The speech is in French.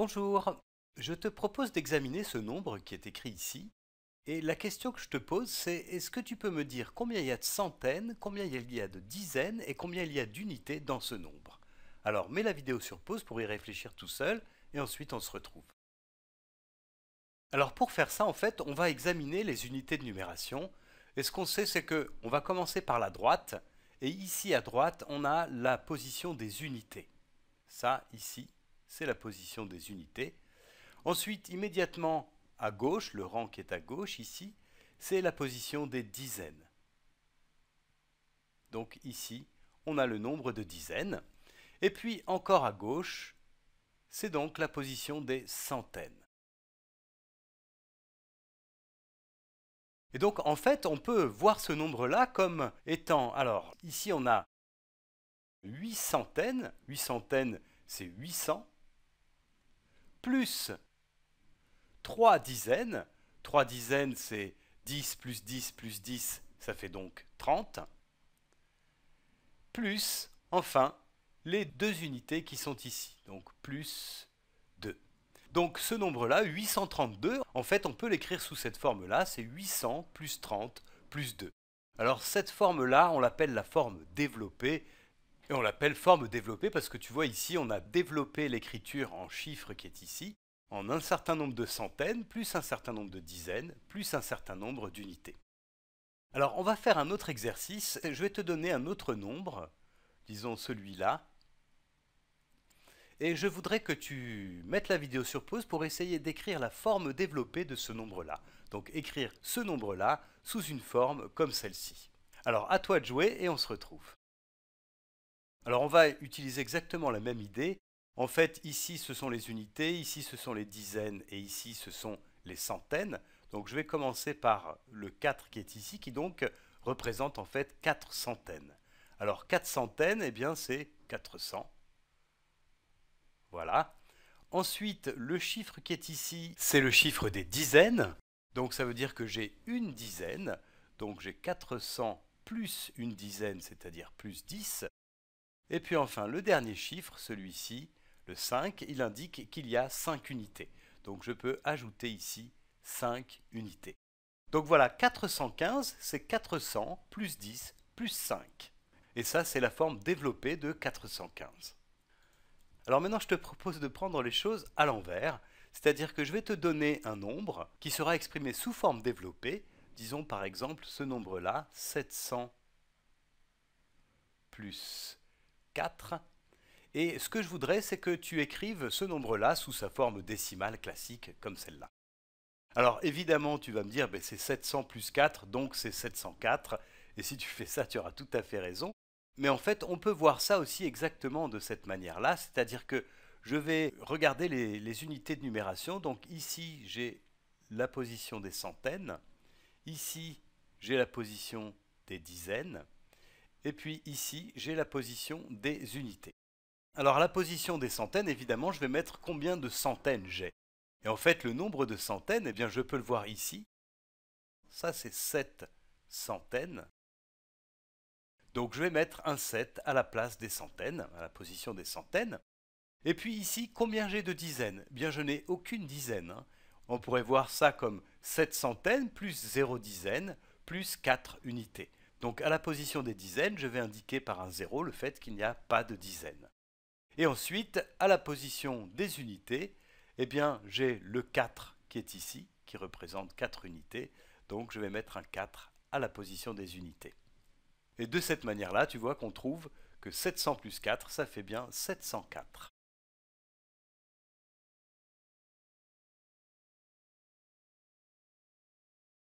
Bonjour, je te propose d'examiner ce nombre qui est écrit ici, et la question que je te pose c'est est-ce que tu peux me dire combien il y a de centaines, combien il y a de dizaines et combien il y a d'unités dans ce nombre Alors mets la vidéo sur pause pour y réfléchir tout seul, et ensuite on se retrouve. Alors pour faire ça, en fait, on va examiner les unités de numération. Et ce qu'on sait, c'est que on va commencer par la droite. Et ici à droite, on a la position des unités. Ça, ici, c'est la position des unités. Ensuite, immédiatement à gauche, le rang qui est à gauche ici, c'est la position des dizaines. Donc ici, on a le nombre de dizaines. Et puis encore à gauche, c'est donc la position des centaines. Et donc en fait, on peut voir ce nombre-là comme étant, alors ici on a 8 centaines, 8 centaines c'est 800, plus 3 dizaines. 3 dizaines, c'est 10 plus 10 plus 10, ça fait donc 30. Plus, enfin, les deux unités qui sont ici, donc plus 2. Donc ce nombre-là, 832, en fait on peut l'écrire sous cette forme-là, c'est 800 plus 30 plus 2. Alors cette forme-là, on l'appelle la forme développée, et on l'appelle forme développée parce que tu vois ici, on a développé l'écriture en chiffres qui est ici, en un certain nombre de centaines, plus un certain nombre de dizaines, plus un certain nombre d'unités. Alors on va faire un autre exercice, je vais te donner un autre nombre, disons celui-là, et je voudrais que tu mettes la vidéo sur pause pour essayer d'écrire la forme développée de ce nombre-là. Donc écrire ce nombre-là sous une forme comme celle-ci. Alors à toi de jouer et on se retrouve. Alors on va utiliser exactement la même idée. En fait, ici, ce sont les unités, ici, ce sont les dizaines, et ici, ce sont les centaines. Donc je vais commencer par le 4 qui est ici, qui donc représente en fait 4 centaines. Alors 4 centaines, eh bien c'est 400. Voilà. Ensuite, le chiffre qui est ici, c'est le chiffre des dizaines. Donc ça veut dire que j'ai une dizaine. Donc j'ai 400 plus une dizaine, c'est-à-dire plus 10. Et puis enfin, le dernier chiffre, celui-ci, le 5, il indique qu'il y a 5 unités. Donc je peux ajouter ici 5 unités. Donc voilà, 415, c'est 400 plus 10 plus 5. Et ça, c'est la forme développée de 415. Alors maintenant, je te propose de prendre les choses à l'envers, c'est-à-dire que je vais te donner un nombre qui sera exprimé sous forme développée, disons par exemple ce nombre-là, 700 plus 4. Et ce que je voudrais, c'est que tu écrives ce nombre-là sous sa forme décimale classique, comme celle-là. Alors évidemment, tu vas me dire, ben, c'est 700 plus 4, donc c'est 704. Et si tu fais ça, tu auras tout à fait raison. Mais en fait, on peut voir ça aussi exactement de cette manière-là, c'est-à-dire que je vais regarder les unités de numération. Donc ici, j'ai la position des centaines. Ici, j'ai la position des dizaines. Et puis ici, j'ai la position des unités. Alors la position des centaines, évidemment, je vais mettre combien de centaines j'ai. Et en fait, le nombre de centaines, eh je peux le voir ici. Ça, c'est 7 centaines. Donc je vais mettre un 7 à la place des centaines, à la position des centaines. Et puis ici, combien j'ai de dizaines eh Bien, je n'ai aucune dizaine. Hein. On pourrait voir ça comme 7 centaines plus 0 dizaines plus 4 unités. Donc à la position des dizaines, je vais indiquer par un 0 le fait qu'il n'y a pas de dizaines. Et ensuite, à la position des unités, eh bien j'ai le 4 qui est ici, qui représente 4 unités, donc je vais mettre un 4 à la position des unités. Et de cette manière-là, tu vois qu'on trouve que 700 plus 4, ça fait bien 704.